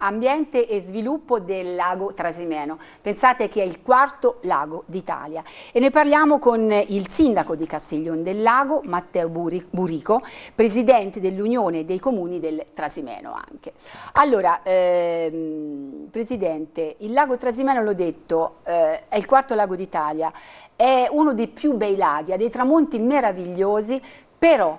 ambiente e sviluppo del lago Trasimeno. Pensate che è il quarto lago d'Italia. E ne parliamo con il sindaco di Castiglione del Lago, Matteo Burico, presidente dell'Unione dei Comuni del Trasimeno anche. Allora, ehm, presidente, il lago Trasimeno, l'ho detto, eh, è il quarto lago d'Italia, è uno dei più bei laghi, ha dei tramonti meravigliosi, però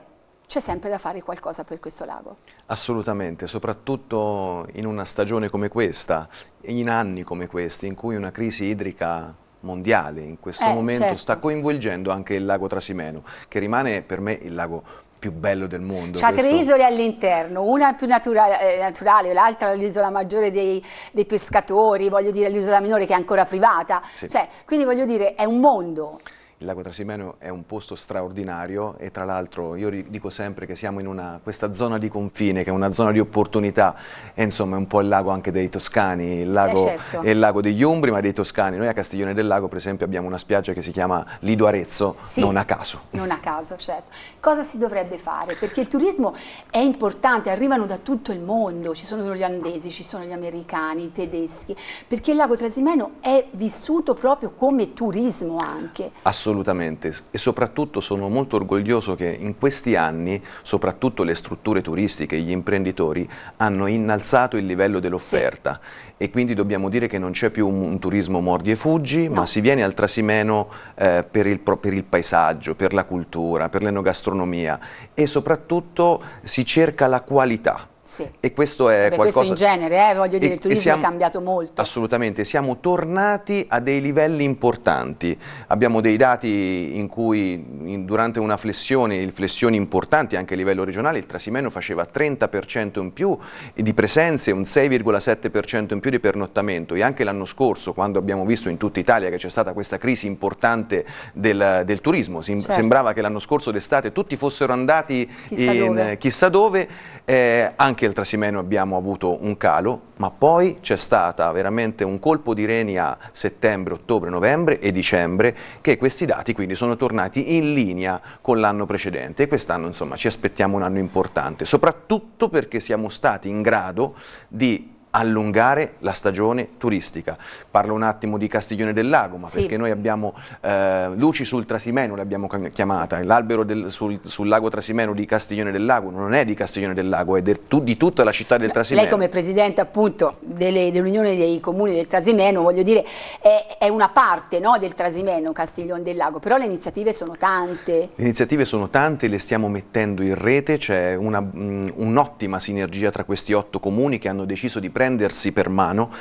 c'è sempre da fare qualcosa per questo lago. Assolutamente, soprattutto in una stagione come questa, in anni come questi, in cui una crisi idrica mondiale in questo eh, momento certo. sta coinvolgendo anche il lago Trasimeno, che rimane per me il lago più bello del mondo. C'ha tre isole all'interno, una più natura eh, naturale, l'altra l'isola maggiore dei, dei, pescatori, voglio dire l'isola minore che è ancora privata, sì. cioè, quindi voglio dire è un mondo il lago Trasimeno è un posto straordinario e tra l'altro io dico sempre che siamo in una, questa zona di confine che è una zona di opportunità e insomma è un po' il lago anche dei toscani, il lago, sì, certo. il lago degli Umbri ma dei toscani. Noi a Castiglione del Lago per esempio abbiamo una spiaggia che si chiama Lido Arezzo, sì, non a caso. Non a caso, certo. Cosa si dovrebbe fare? Perché il turismo è importante, arrivano da tutto il mondo, ci sono gli olandesi, ci sono gli americani, i tedeschi, perché il lago Trasimeno è vissuto proprio come turismo anche. Assolutamente assolutamente e soprattutto sono molto orgoglioso che in questi anni soprattutto le strutture turistiche, gli imprenditori hanno innalzato il livello dell'offerta sì. e quindi dobbiamo dire che non c'è più un, un, turismo mordi e fuggi no. ma si viene al Trasimeno eh, per, il, per il paesaggio, per la cultura, per l'enogastronomia e soprattutto si cerca la qualità sì. E questo è Beh, qualcosa... Questo in genere, eh, voglio dire, e, il turismo siamo, è cambiato molto. Assolutamente, siamo tornati a dei livelli importanti. Abbiamo dei dati in cui in, durante una flessione, flessioni importanti anche a livello regionale, il Trasimeno faceva 30% in più di presenze, un 6,7% in più di pernottamento e anche l'anno scorso, quando abbiamo visto in tutta Italia che c'è stata questa crisi importante del, del turismo, Sem certo. sembrava che l'anno scorso d'estate tutti fossero andati chissà in, dove. chissà dove eh, anche il Trasimeno abbiamo avuto un calo, ma poi c'è stato veramente un colpo di reni a settembre, ottobre, novembre e dicembre che questi dati quindi sono tornati in linea con l'anno precedente e quest'anno insomma ci aspettiamo un anno importante, soprattutto perché siamo stati in grado di allungare la stagione turistica. Parlo un attimo di Castiglione del Lago, ma sì. perché noi abbiamo eh, luci sul Trasimeno, l'abbiamo chiamata, l'albero sul, sul, lago Trasimeno di Castiglione del Lago, non è di Castiglione del Lago, è de, tu, di tutta la città del Trasimeno. Lei come Presidente appunto dell'Unione dell dei Comuni del Trasimeno, voglio dire, è, è una parte no, del Trasimeno, Castiglione del Lago, però le iniziative sono tante. Le iniziative sono tante, le stiamo mettendo in rete, c'è mm, un'ottima un sinergia tra questi otto comuni che hanno deciso di prendere prendersi per mano.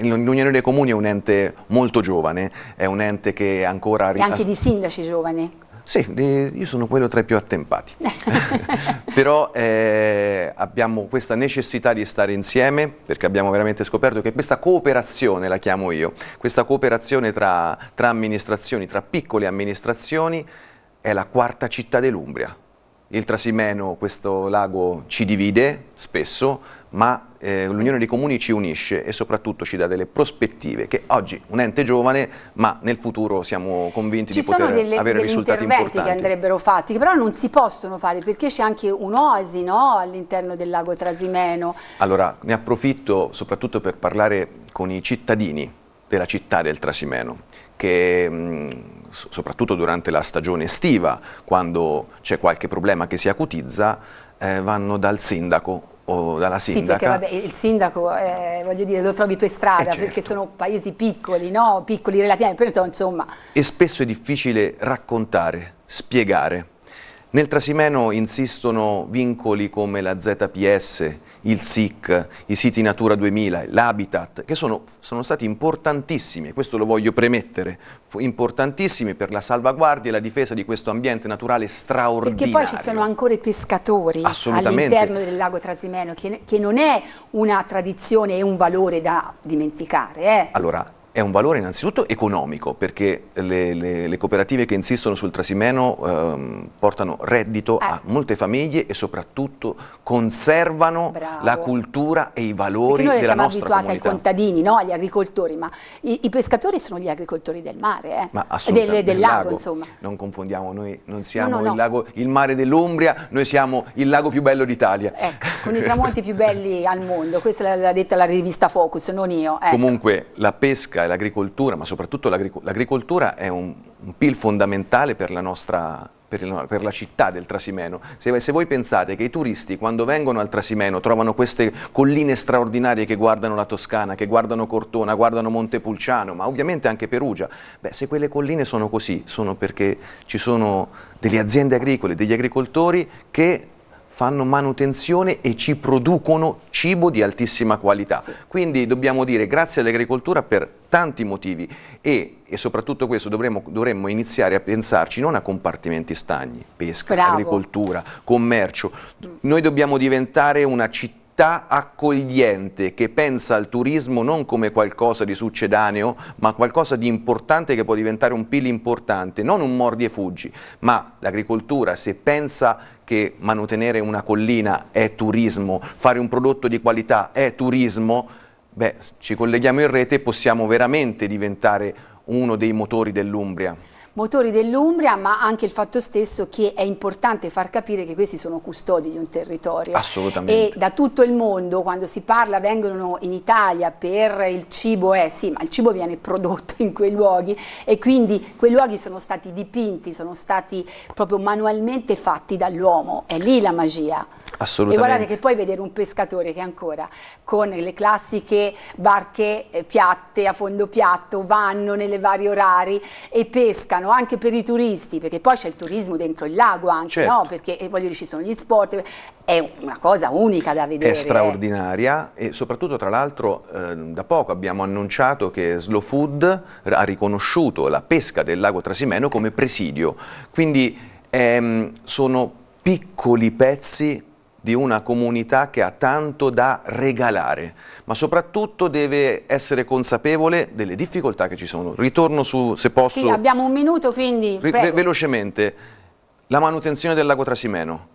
L'Unione eh, dei Comuni è un ente molto giovane, è un ente che ancora... E anche di sindaci giovani. Sì, io sono quello tra i più attempati, però eh, abbiamo questa necessità di stare insieme perché abbiamo veramente scoperto che questa cooperazione, la chiamo io, questa cooperazione tra, tra amministrazioni, tra piccole amministrazioni è la quarta città dell'Umbria. Il Trasimeno, questo lago, ci divide spesso, ma eh, l'unione dei comuni ci unisce e soprattutto ci dà delle prospettive che oggi un ente giovane ma nel futuro siamo convinti ci di poter delle, avere risultati importanti. Ci sono degli interventi che andrebbero fatti che però non si possono fare perché c'è anche un'oasi no, all'interno del lago Trasimeno. Allora ne approfitto soprattutto per parlare con i cittadini della città del Trasimeno che mh, mm, soprattutto durante la stagione estiva quando c'è qualche problema che si acutizza eh, vanno dal sindaco o dalla sindaca. Sì, perché vabbè, il sindaco eh, voglio dire, lo trovi tu per strada, eh, certo. perché sono paesi piccoli, no? piccoli relativamente, però insomma... E spesso è difficile raccontare, spiegare, nel Trasimeno insistono vincoli come la ZPS, il SIC, i siti Natura 2000, l'Habitat, che sono, sono, stati importantissimi, questo lo voglio premettere, importantissimi per la salvaguardia e la difesa di questo ambiente naturale straordinario. Perché poi ci sono ancora i pescatori all'interno del lago Trasimeno, che, che, non è una tradizione e un valore da dimenticare. Eh. Allora, è un valore innanzitutto economico perché le, le, le cooperative che insistono sul trasimeno ehm, portano reddito eh. a molte famiglie e soprattutto conservano Bravo. la cultura e i valori della nostra comunità. noi siamo abituati ai contadini, no? agli agricoltori, ma i, i, pescatori sono gli agricoltori del mare, eh? ma del, del, del lago, lago, insomma. Non confondiamo, noi non siamo no, no, il, lago, il mare dell'Umbria, noi siamo il lago più bello d'Italia. Ecco con i tramonti più belli al mondo, questo l'ha detta la rivista Focus, non io. Ecco. Comunque la pesca e l'agricoltura, ma soprattutto l'agricoltura è un, un PIL fondamentale per la nostra per, la città del Trasimeno. Se, se, voi pensate che i turisti quando vengono al Trasimeno trovano queste colline straordinarie che guardano la Toscana, che guardano Cortona, guardano Montepulciano, ma ovviamente anche Perugia, beh se quelle colline sono così, sono perché ci sono delle aziende agricole, degli agricoltori che fanno manutenzione e ci producono cibo di altissima qualità. Sì. Quindi dobbiamo dire grazie all'agricoltura per tanti motivi e, e soprattutto questo dovremmo, dovremmo, iniziare a pensarci non a compartimenti stagni, pesca, Bravo. agricoltura, commercio. Noi dobbiamo diventare una città accogliente che pensa al turismo non come qualcosa di succedaneo ma qualcosa di importante che può diventare un PIL importante, non un mordi e fuggi, ma l'agricoltura se pensa che mantenere una collina è turismo, fare un prodotto di qualità è turismo, beh, ci colleghiamo in rete e possiamo veramente diventare uno dei motori dell'Umbria motori dell'Umbria, ma anche il fatto stesso che è importante far capire che questi sono custodi di un territorio. Assolutamente. E da tutto il mondo, quando si parla, vengono in Italia per il cibo, eh sì, ma il cibo viene prodotto in quei luoghi e quindi quei luoghi sono stati dipinti, sono stati proprio manualmente fatti dall'uomo, è lì la magia. Assolutamente. E guardate che poi vedere un pescatore che ancora con le classiche barche piatte, eh, a fondo piatto, vanno nelle varie orari e pescano ospitano anche per i turisti, perché poi c'è il turismo dentro il lago anche, certo. no? Perché eh, voglio dire, ci sono gli sport, è una cosa unica da vedere. È straordinaria e soprattutto tra l'altro eh, da poco abbiamo annunciato che Slow Food ha riconosciuto la pesca del lago Trasimeno come presidio, quindi ehm, sono piccoli pezzi di una comunità che ha tanto da regalare, ma soprattutto deve essere consapevole delle difficoltà che ci sono. Ritorno su, se posso... Sì, abbiamo un minuto, quindi... Ve velocemente, la manutenzione del lago Trasimeno.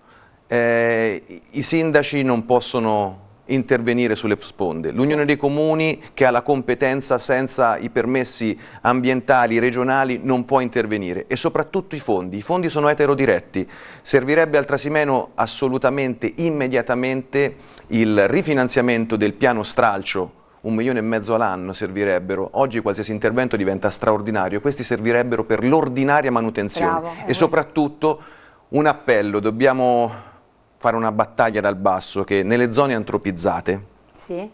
Eh, I sindaci non possono intervenire sulle sponde. L'Unione dei Comuni che ha la competenza senza i permessi ambientali regionali non può intervenire e soprattutto i fondi. I fondi sono eterodiretti. Servirebbe al Trasimeno assolutamente immediatamente il rifinanziamento del piano stralcio un milione e mezzo all'anno servirebbero. Oggi qualsiasi intervento diventa straordinario. Questi servirebbero per l'ordinaria manutenzione Bravo, eh. e soprattutto un appello. Dobbiamo fare una battaglia dal basso che nelle zone antropizzate sì.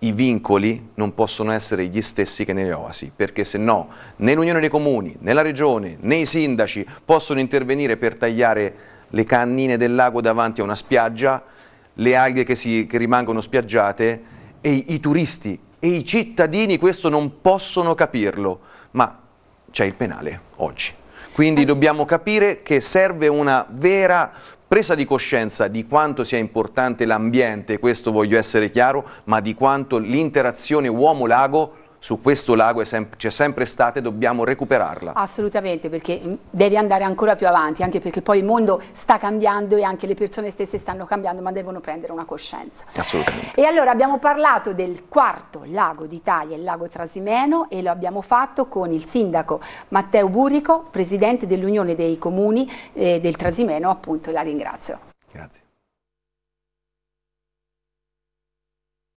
i vincoli non possono essere gli stessi che nelle oasi, perché se no né l'Unione dei Comuni, né la Regione, né i sindaci possono intervenire per tagliare le cannine del lago davanti a una spiaggia, le alghe che, si, che rimangono spiaggiate e i, i turisti e i cittadini questo non possono capirlo, ma c'è il penale oggi. Quindi eh. dobbiamo capire che serve una vera presa di coscienza di quanto sia importante l'ambiente, questo voglio essere chiaro, ma di quanto l'interazione uomo-lago su questo lago c'è sem sempre stata e dobbiamo recuperarla. Assolutamente, perché mm, devi andare ancora più avanti, anche perché poi il mondo sta cambiando e anche le persone stesse stanno cambiando, ma devono prendere una coscienza. Assolutamente. E allora abbiamo parlato del quarto lago d'Italia, il lago Trasimeno, e lo abbiamo fatto con il sindaco Matteo Burico, presidente dell'Unione dei Comuni eh, del Trasimeno, appunto la ringrazio. Grazie.